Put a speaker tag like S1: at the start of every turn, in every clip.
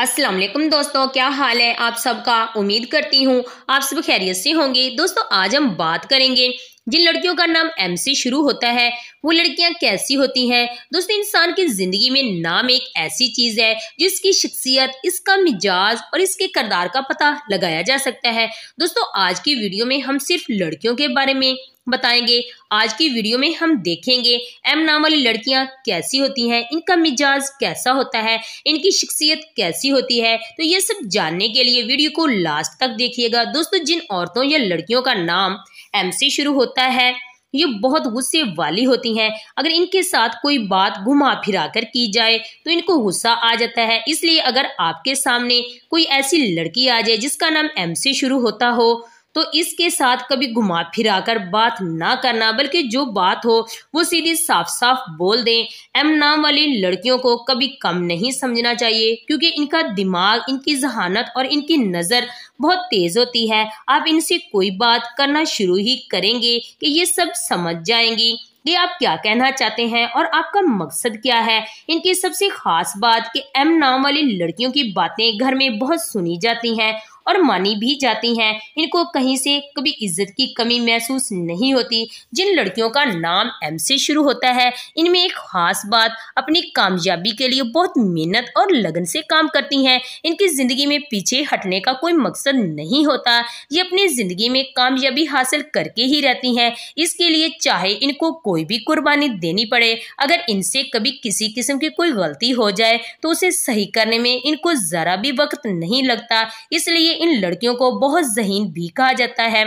S1: अस्सलाम वालेकुम दोस्तों क्या हाल है आप सबका उम्मीद करती हूँ आप सब खैरियत से होंगे दोस्तों आज हम बात करेंगे जिन लड़कियों का नाम एम से शुरू होता है वो लड़कियां कैसी होती हैं दोस्तों इंसान की ज़िंदगी में नाम एक ऐसी चीज़ है जिसकी शख्सियत इसका मिजाज और इसके करदार का पता लगाया जा सकता है दोस्तों आज की वीडियो में हम सिर्फ लड़कियों के बारे में बताएंगे आज की वीडियो में हम देखेंगे एम नाम वाली लड़कियां कैसी होती हैं इनका मिजाज कैसा होता है इनकी शख्सियत कैसी होती है तो ये सब जानने के लिए वीडियो को लास्ट तक देखिएगा दोस्तों जिन औरतों या लड़कियों का नाम एम से शुरू होता है ये बहुत गुस्से वाली होती हैं अगर इनके साथ कोई बात घुमा फिरा कर की जाए तो इनको गुस्सा आ जाता है इसलिए अगर आपके सामने कोई ऐसी लड़की आ जाए जिसका नाम एम से शुरू होता हो तो इसके साथ कभी घुमा फिरा कर बात ना करना बल्कि जो बात हो वो सीधी साफ साफ बोल दें एम नाम वाली लड़कियों को कभी कम नहीं समझना चाहिए क्योंकि इनका दिमाग इनकी जहानत और इनकी नज़र बहुत तेज़ होती है आप इनसे कोई बात करना शुरू ही करेंगे कि ये सब समझ जाएंगी ये आप क्या कहना चाहते हैं और आपका मकसद क्या है इनकी सबसे खास बात कि एम नाम वाली लड़कियों की बातें घर में बहुत सुनी जाती हैं और मानी भी जाती हैं इनको कहीं से कभी इज्जत की कमी महसूस नहीं होती जिन लड़कियों का नाम एम से शुरू होता है इनमें एक खास बात अपनी कामयाबी के लिए बहुत मेहनत और लगन से काम करती हैं इनकी ज़िंदगी में पीछे हटने का कोई मकसद नहीं होता ये अपनी ज़िंदगी में कामयाबी हासिल करके ही रहती हैं इसके लिए चाहे इनको कोई भी कुर्बानी देनी पड़े अगर इनसे कभी किसी किस्म की कोई गलती हो जाए तो उसे सही करने में इनको ज़रा भी वक्त नहीं लगता इसलिए इन लड़कियों को बहुत जहीन भी कहा जाता है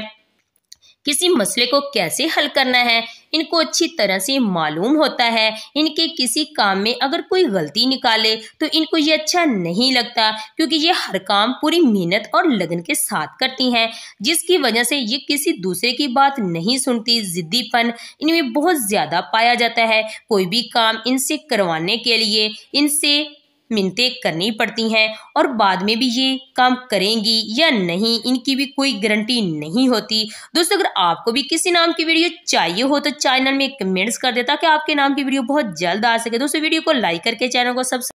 S1: किसी मसले को कैसे हल करना है इनको अच्छी तरह से मालूम होता है इनके किसी काम में अगर कोई गलती निकाले तो इनको ये अच्छा नहीं लगता क्योंकि ये हर काम पूरी मेहनत और लगन के साथ करती हैं जिसकी वजह से ये किसी दूसरे की बात नहीं सुनती ज़िद्दीपन इनमें बहुत ज़्यादा पाया जाता है कोई भी काम इनसे करवाने के लिए इनसे मिनतें करनी पड़ती हैं और बाद में भी ये काम करेंगी या नहीं इनकी भी कोई गारंटी नहीं होती दोस्तों अगर आपको भी किसी नाम की वीडियो चाहिए हो तो चैनल में कमेंट्स कर दे ताकि आपके नाम की वीडियो बहुत जल्द आ सके दोस्तों वीडियो को लाइक करके चैनल को सब्सक्राइब